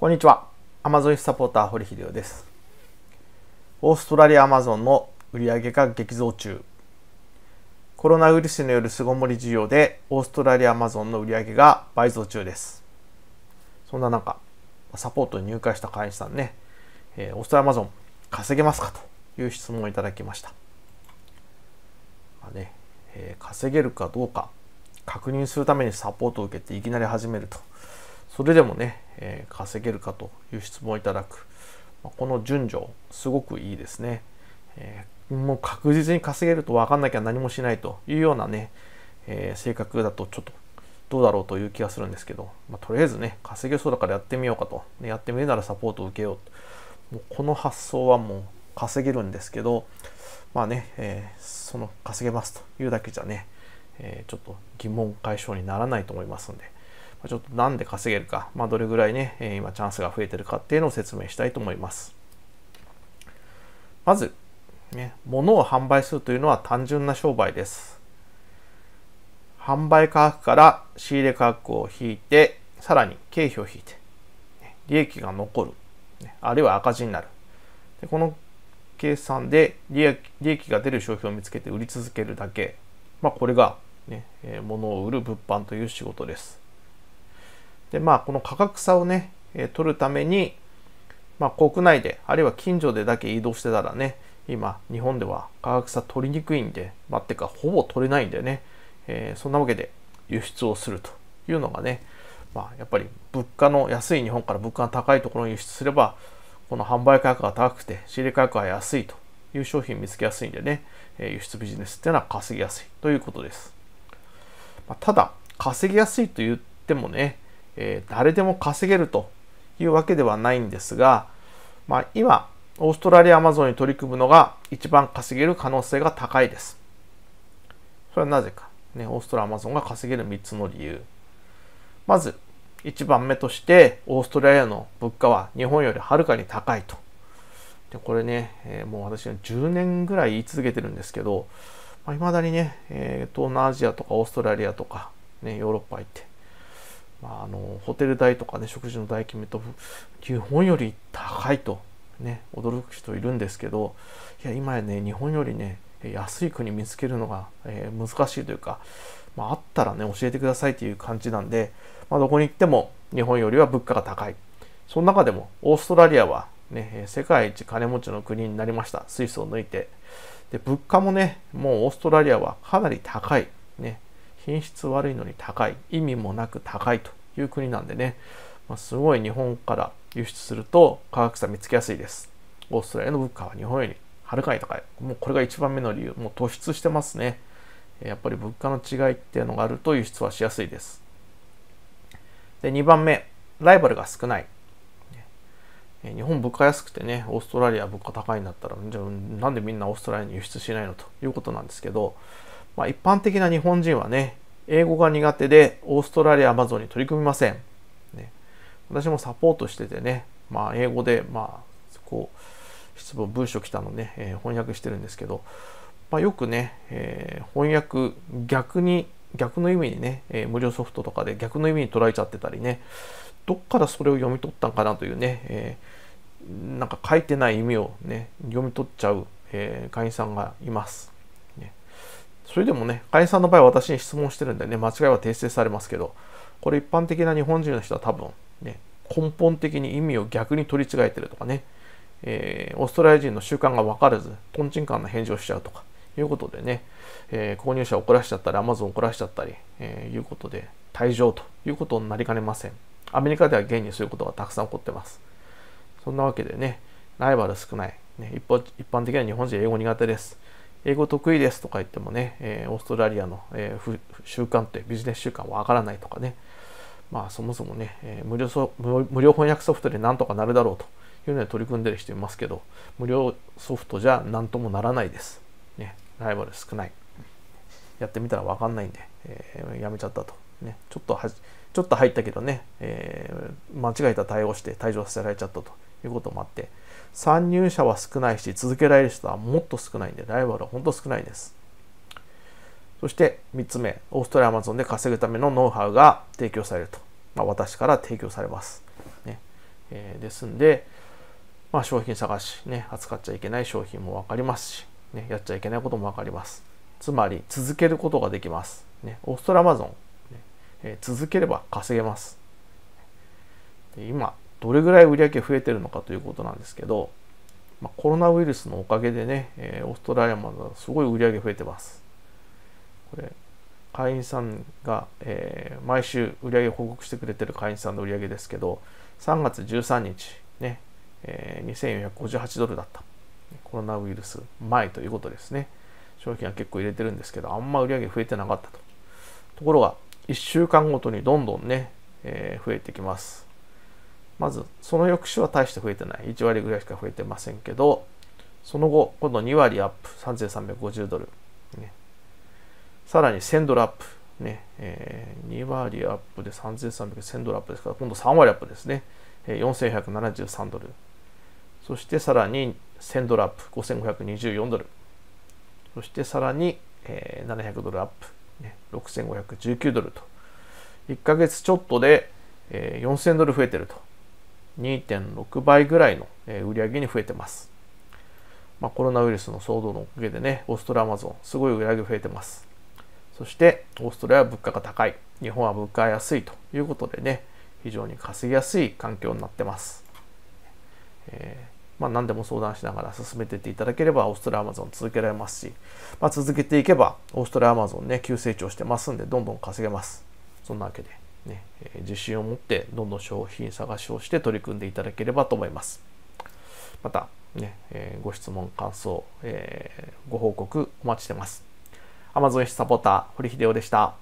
こんにちは。アマゾンサポーター堀秀夫です。オーストラリアアマゾンの売上が激増中。コロナウイルスによる巣ごもり需要でオーストラリアアマゾンの売上が倍増中です。そんな中、サポートに入会した会員さんね、えー、オーストラリアアマゾン稼げますかという質問をいただきました。まあねえー、稼げるかどうか確認するためにサポートを受けていきなり始めると。それでもね、えー、稼げるかという質問をいただく、まこの順序すごくいいですね、えー、もう確実に稼げると分かんなきゃ何もしないというようなね、えー、性格だとちょっとどうだろうという気がするんですけど、まあ、とりあえずね稼げそうだからやってみようかと、ね、やってみるならサポートを受けようもうこの発想はもう稼げるんですけどまあね、えー、その稼げますというだけじゃね、えー、ちょっと疑問解消にならないと思いますんで。ちょっとなんで稼げるか、まあ、どれぐらいね、今チャンスが増えてるかっていうのを説明したいと思います。まず、ね、物を販売するというのは単純な商売です。販売価格から仕入れ価格を引いて、さらに経費を引いて、利益が残る、あるいは赤字になる。でこの計算で利益利益が出る商品を見つけて売り続けるだけ、まあ、これがね、え物を売る物販という仕事です。で、まあ、この価格差をね、え取るために、まあ、国内で、あるいは近所でだけ移動してたらね、今、日本では価格差取りにくいんで、まあ、てか、ほぼ取れないんでね、えー、そんなわけで輸出をするというのがね、まあ、やっぱり物価の安い日本から物価の高いところに輸出すれば、この販売価格が高くて、仕入れ価格が安いという商品見つけやすいんでね、え輸出ビジネスっていうのは稼ぎやすいということです。まあ、ただ、稼ぎやすいと言ってもね、えー、誰でも稼げるというわけではないんですが、まあ、今、オーストラリアアマゾンに取り組むのが一番稼げる可能性が高いです。それはなぜか。ね、オーストラリアアマゾンが稼げる3つの理由。まず、1番目として、オーストラリアの物価は日本よりはるかに高いと。でこれね、えー、もう私は10年ぐらい言い続けてるんですけど、まあ、未だにね、えー、東南アジアとかオーストラリアとか、ね、ヨーロッパ行って、まあ、あのホテル代とかね食事の代金と基本より高いとね驚く人いるんですけどいや今やね日本よりね安い国見つけるのが、えー、難しいというか、まあ、あったらね教えてくださいという感じなんで、まあ、どこに行っても日本よりは物価が高いその中でもオーストラリアはね世界一金持ちの国になりましたスイスを抜いてで物価もねもうオーストラリアはかなり高いね品質悪いのに高い意味もなく高いという国なんでね、まあ、すごい日本から輸出すると価格差見つけやすいですオーストラリアの物価は日本よりはるかに高いもうこれが一番目の理由もう突出してますねやっぱり物価の違いっていうのがあると輸出はしやすいですで2番目ライバルが少ない日本物価安くてねオーストラリア物価高いんだったらじゃあなんでみんなオーストラリアに輸出しないのということなんですけどまあ、一般的な日本人はね英語が苦手でオーストラリアアマゾンに取り組みません、ね、私もサポートしててね、まあ、英語でまあこう質問文書来たのね、えー、翻訳してるんですけど、まあ、よくね、えー、翻訳逆に逆の意味にね、えー、無料ソフトとかで逆の意味に捉えちゃってたりねどっからそれを読み取ったんかなというね、えー、なんか書いてない意味をね読み取っちゃう、え会員さんがいます。それでもね、会員さんの場合は私に質問してるんでね、間違いは訂正されますけど、これ一般的な日本人の人は多分、ね、根本的に意味を逆に取り違えてるとかね、えー、オーストラリア人の習慣が分からず、とんちんかんな返事をしちゃうとか、いうことでね、えー、購入者を怒らしちゃったり、アマゾンを怒らしちゃったり、えー、いうことで、退場ということになりかねません。アメリカでは現にそういうことがたくさん起こってます。そんなわけでね、ライバル少ない。ね、一般的には日本人英語苦手です。英語得意ですとか言ってもね、えー、オーストラリアの、えー、習慣ってビジネス習慣わからないとかね、まあそもそもね、えー、無料そ無料翻訳ソフトでなんとかなるだろうというので取り組んでる人いますけど、無料ソフトじゃなんともならないです。ね、ライバル少ない。やってみたらわかんないんで、えー、やめちゃったと。ね、ちょっとはちょっと入ったけどね、えー、間違えた対応して退場させられちゃったということもあって参入者は少ないし続けられる人はもっと少ないんでライバルは本当少ないですそして3つ目オーストラリアアマゾンで稼ぐためのノウハウが提供されると、まあ、私から提供されます、ねえー、ですんで、まあ、商品探し、ね、扱っちゃいけない商品も分かりますし、ね、やっちゃいけないことも分かりますつまり続けることができます、ね、オーストラリアアマゾン、ねえー、続ければ稼げます今どれぐらい売り上げ増えてるのかということなんですけど、まあ、コロナウイルスのおかげでね、えー、オーストラリアますごい売り上げ増えてます。これ、会員さんが、えー、毎週売り上げ報告してくれてる会員さんの売り上げですけど、3月13日、ね、えー、2458ドルだった。コロナウイルス前ということですね。商品は結構入れてるんですけど、あんま売り上げ増えてなかったと。ところが、1週間ごとにどんどんね、えー、増えてきます。まずその翌週は大して増えてない1割ぐらいしか増えてませんけどその後今度2割アップ3350ドル、ね、さらに1000ドルアップね、えー、2割アップで3300,1000ドルアップですから、今度3割アップですね、えー、4173ドル。そしてさらに1000ドルアップ、5524ドル。そしてさらに、えー、700ドルアップ、ね、6519ドルと。1ヶ月ちょっとで、えー、4000ドル増えてると。2.6倍ぐらいの売り上げに増えてます。まあ、コロナウイルスの騒動のおかげでね、オーストラリアマゾン、すごい売り上げ増えてます。そして、オーストラリアは物価が高い、日本は物価が安いということでね、非常に稼ぎやすい環境になってます。えー、まあ、何でも相談しながら進めていっていただければ、オーストラリアマゾン続けられますし、まあ、続けていけば、オーストラリアマゾンね、急成長してますんで、どんどん稼げます。そんなわけで。ね、自信を持ってどんどん商品探しをして取り組んでいただければと思います。また、ねえー、ご質問、感想、えー、ご報告お待ちしてます。Amazon サポーター、堀秀夫でした。